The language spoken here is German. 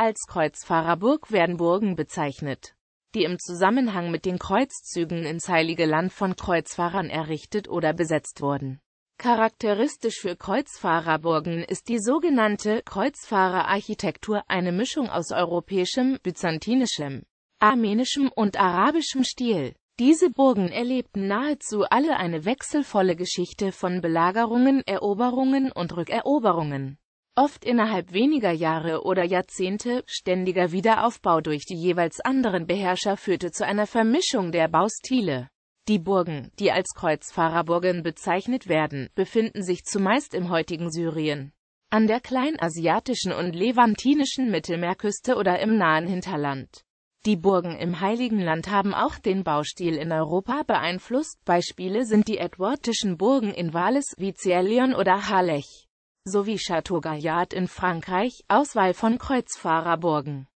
als Kreuzfahrerburg Werdenburgen bezeichnet, die im Zusammenhang mit den Kreuzzügen ins Heilige Land von Kreuzfahrern errichtet oder besetzt wurden. Charakteristisch für Kreuzfahrerburgen ist die sogenannte Kreuzfahrerarchitektur, eine Mischung aus europäischem, byzantinischem, armenischem und arabischem Stil. Diese Burgen erlebten nahezu alle eine wechselvolle Geschichte von Belagerungen, Eroberungen und Rückeroberungen oft innerhalb weniger Jahre oder Jahrzehnte, ständiger Wiederaufbau durch die jeweils anderen Beherrscher führte zu einer Vermischung der Baustile. Die Burgen, die als Kreuzfahrerburgen bezeichnet werden, befinden sich zumeist im heutigen Syrien, an der kleinasiatischen und levantinischen Mittelmeerküste oder im nahen Hinterland. Die Burgen im Heiligen Land haben auch den Baustil in Europa beeinflusst. Beispiele sind die edwardischen Burgen in Wales, Vizelion oder Halech sowie Chateau Gaillard in Frankreich, Auswahl von Kreuzfahrerburgen